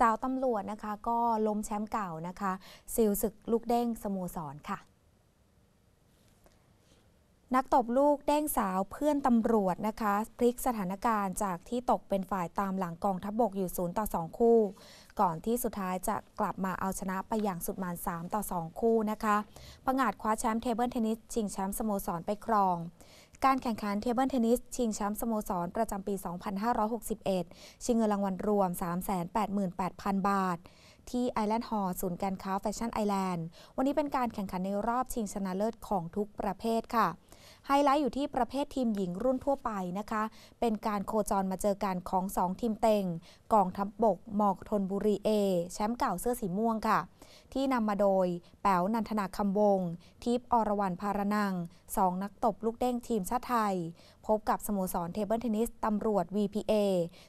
สาวตำรวจนะคะก็ล้มแชมป์เก่านะคะซิลศึกลูกเด้งสโมสรค่ะนักตบลูกเด้งสาวเพื่อนตำรวจนะคะพลิกสถานการณ์ จากที่ตกเป็นฝ่ายตามหลังกองทัพบบกอยู่ 0 ต่อ 2 คู่ ก่อนที่สุดท้ายจะกลับมาเอาชนะไปอย่างสุดมัน3ต่อ 2 คู่นะคะประงาดคว้าแชมป์เทเบิลเทนนิส ชิงแชมป์สโมสรไปครอง การแข่งขันเทเบิลเทนนิส ชิงแชมป์สโมสรประจำปี 2561 ชิงเงินรางวัลรวม 388,000 บาท ที่ไอแลนด์ฮอลล์ศูนย์การค้าแฟชั่นไอแลนด์วันนี้เป็นการแข่งขันในรอบชิงชนะเลิศของทุกประเภทค่ะไฮไลท์อยู่ที่ประเภททีมหญิงรุ่นทั่วไปนะคะ เป็นการโคจรมาเจอกันของ 2 ทีมเต็งกองทัพบบกหมอกทนบุรีเอแชมป์เก่าเสื้อสีม่วงค่ะ ที่นำมาโดยแป๋วนันทนาคำวงทิพอรวรรณพารนังสองนักตบลูกเด้งทีมชาติไทย พบกับสโมสรเทเบิลเทนนิสตำรวจ VPA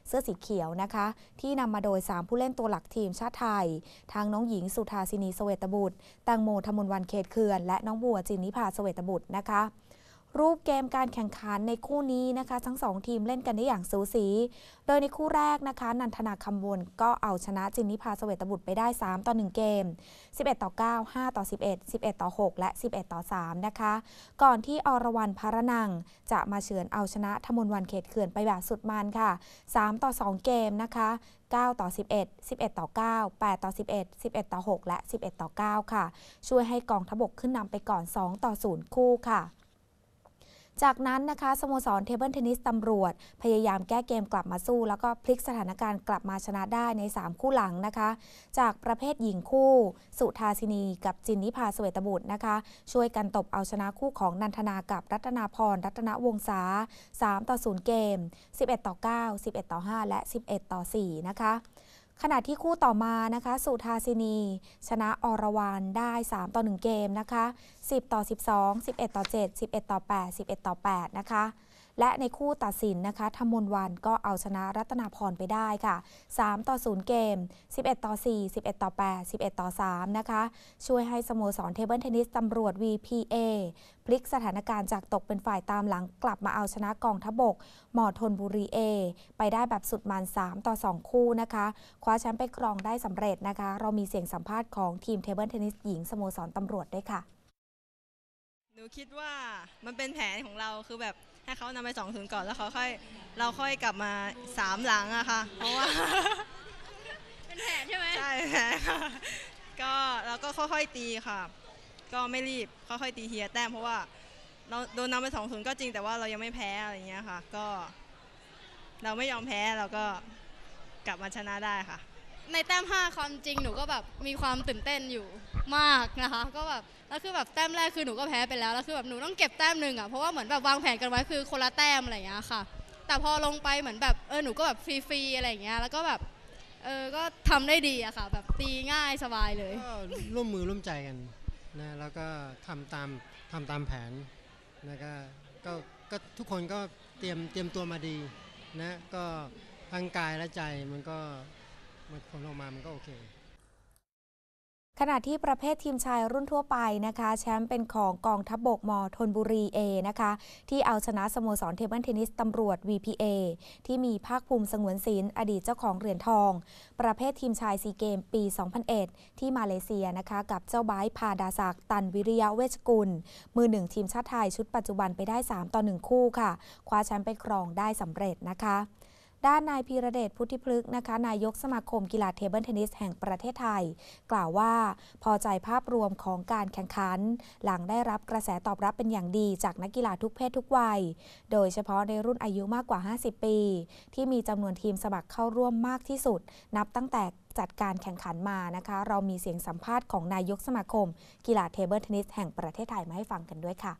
เสื้อสีเขียวนะคะ ที่นำมาโดย 3 ผู้เล่นตัวหลักทีมชาติไทย ทางน้องหญิงสุธาสินีสเวตบุตร ตังโมธมนวันเขตเคือนและน้องบัวจินนิพาสเวตบุตรนะคะรูปเกมการแข่งขันในคู่นี้นะคะ ทั้งสองทีมเล่นกันได้อย่างสูสี โดยในคู่แรกนะคะ นันทนาคำวนก็เอาชนะจินนิพาสเวตบุตรไปได้ 3 ต่อ 1 เกม 11 ต่อ 9 5 ต่อ 11 11 ต่อ 6 และ 11 ต่อ 3 นะคะ ก่อนที่อรวรันพารนัง จะมาเฉือนเอาชนะธมนวันเขตเขื่อนไปแบบสุดมันค่ะ 3 ต่อ 2 เกมนะคะ 9 ต่อ 11 11 ต่อ 9 8 ต่อ 11 11 ต่อ6 และ 11 ต่อ 9 ค่ะ ช่วยให้กองทบกขึ้นนำไปก่อน 2 ต่อ0คู่ค่ะจากนั้นนะคะสโมสรเทเบิลเทนนิสตำรวจ พยายามแก้เกมกลับมาสู้แล้วก็พลิกสถานการณ์กลับมาชนะได้ใน 3 คู่หลังนะคะ จากประเภทหญิงคู่ สุธาสินีกับจินนิพาสเวตบุตรนะคะ ช่วยกันตบเอาชนะคู่ของนันทนากับรัตนาพรรัตนวงศา3 ต่อ 0 เกม 11 ต่อ 9 11 ต่อ 5 และ 11 ต่อ 4 นะคะขณะที่คู่ต่อมานะคะสุธาสินี ชนะอรวานได้ 3 ต่อ 1 เกมนะคะ 10 ต่อ 12 11 ต่อ 7 11 ต่อ 8 11 ต่อ 8 นะคะและในคู่ตัดสินนะคะธมนวันก็เอาชนะรัตนาพรไปได้ค่ะ 3 ต่อ 0 เกม 11 ต่อ 4 11 ต่อ 8 11 ต่อ3นะคะ ช่วยให้สโมสรเทเบิลเทนนิสตำรวจ VPA พลิกสถานการณ์จากตกเป็นฝ่ายตามหลังกลับมาเอาชนะกองทบก หมอทนบุรีเอ ไปได้แบบสุดมัน 3 ต่อ 2 คู่นะคะ คว้าแชมป์ไปครองได้สำเร็จนะคะ เรามีเสียงสัมภาษณ์ของทีมเทเบิลเทนนิสหญิงสโมสรตำรวจด้วยค่ะหนูคิดว่ามันเป็นแผนของเราคือแบบให้เขานำไปสองศูนย์ก่อนแล้วเขาค่อยเราค่อยกลับมาสามหลังอะค่ะเพราะว่าเป็นแผนใช่ไหมใช่แพ้ค่ะก็เราก็ค่อยๆตีค่ะ ก็ไม่รีบค่อยๆตีเฮียแต้มเพราะว่าเราโดนนำไปสองศูนย์ก็จริงแต่ว่าเรายังไม่แพ้อะไรเงี้ยค่ะก็เราไม่ยอมแพ้เราก็กลับมาชนะได้ค่ะในแต้ม5ความจริงหนูก็แบบมีความตื่นเต้นอยู่มากนะคะก็แบบแล้วคือแบบแต้มแรกคือหนูก็แพ้ไปแล้วแล้วคือแบบหนูต้องเก็บแต้มหนึ่งอ่ะเพราะว่าเหมือนแบบวางแผนกันไว้คือคนละแต้มอะไรอย่างเงี้ยค่ะแต่พอลงไปเหมือนแบบเออหนูก็แบบฟรีๆอะไรอย่างเงี้ยแล้วก็แบบเออก็ทำได้ดีอะค่ะ แบบตีง่ายสบายเลยร่วมมือร่วมใจกันนะแล้วก็ทำตามทำตามแผนนะก็ก็ก็ทุกคนก็เตรียมเตรียมตัวมาดีนะก็ทั้งกายและใจมันก็มันผลออกมามันก็โอเคขณะที่ประเภททีมชายรุ่นทั่วไปนะคะแชมป์เป็นของกองทัพบบกมทนบุรีเอนะคะที่เอาชนะสโมสรเทเบิลเทนนิสตำรวจ VPA ที่มีภาคภูมิสงวนศิลป์อดีตเจ้าของเหรียญทอง ประเภททีมชายซีเกมปี 2001 ที่มาเลเซียนะคะกับเจ้าบ้ายพาดาศักตันวิริยะเวชกุล มือหนึ่งทีมชาติไทยชุดปัจจุบันไปได้ 3 ต่อ 1 คู่ ค่ะ คว้าแชมป์ไปครองได้สำเร็จนะคะด้านนายพีระเดชพุทธิพฤกษ์นะคะนายกสมาคมกีฬาเทเบิลเทนนิสแห่งประเทศไทย กล่าวว่าพอใจภาพรวมของการแข่งขัน หลังได้รับกระแสตอบรับเป็นอย่างดีจากนักกีฬาทุกเพศทุกวัย โดยเฉพาะในรุ่นอายุมากกว่า 50 ปี ที่มีจำนวนทีมสมัครเข้าร่วมมากที่สุด นับตั้งแต่จัดการแข่งขันมานะคะเรามีเสียงสัมภาษณ์ของนายกสมาคม กีฬาเทเบิลเทนนิสแห่งประเทศไทยมาให้ฟังกันด้วยค่ะ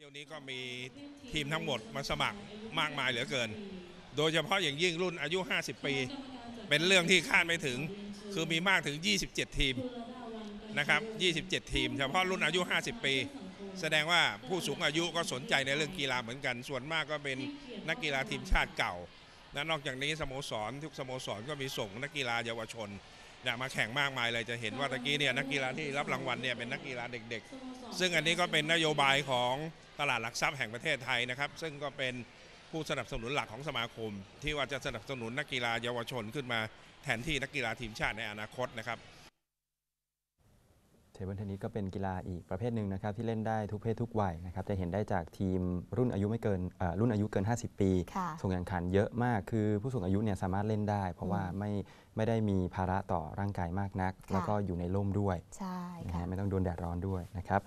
เที่ยวนี้ก็มีทีมทั้งหมดมาสมัครมากมายเหลือเกิน โดยเฉพาะอย่างยิ่งรุ่นอายุ 50 ปี เป็นเรื่องที่คาดไม่ถึง คือมีมากถึง 27 ทีมนะครับ 27 ทีม เฉพาะรุ่นอายุ 50 ปี แสดงว่าผู้สูงอายุก็สนใจในเรื่องกีฬาเหมือนกัน ส่วนมากก็เป็นนักกีฬาทีมชาติเก่าและนอกจากนี้สโมสร ทุกสโมสรก็มีส่งนักกีฬาเยาวชนนะมาแข่งมากมายเลย จะเห็นว่าตะกี้เนี่ยนักกีฬาที่รับรางวัลเนี่ยเป็นนักกีฬาเด็ก ๆ ซึ่งอันนี้ก็เป็นนโยบายของตลาดหลักทรัพย์แห่งประเทศไทยนะครับ ซึ่งก็เป็นผู้สนับสนุนหลักของสมาคมที่ว่าจะสนับสนุนนักกีฬาเยาวชนขึ้นมาแทนที่นักกีฬาทีมชาติในอนาคตนะครับเทเบิลเทนนิสก็เป็นกีฬาอีกประเภทหนึ่งนะครับ ที่เล่นได้ทุกเพศทุกวัยนะครับจะเห็นได้จากทีมรุ่นอายุไม่เกินรุ่นอายุเกิน 50 ปี ส่งแข่งขันเยอะมาก คือผู้สูงอายุเนี่ยสามารถเล่นได้ เพราะว่าไม่ไม่ได้มีภาระต่อร่างกายมากนัก แล้วก็อยู่ในร่มด้วยใช่ไม่ต้องโดนแดดร้อนด้วยนะครับ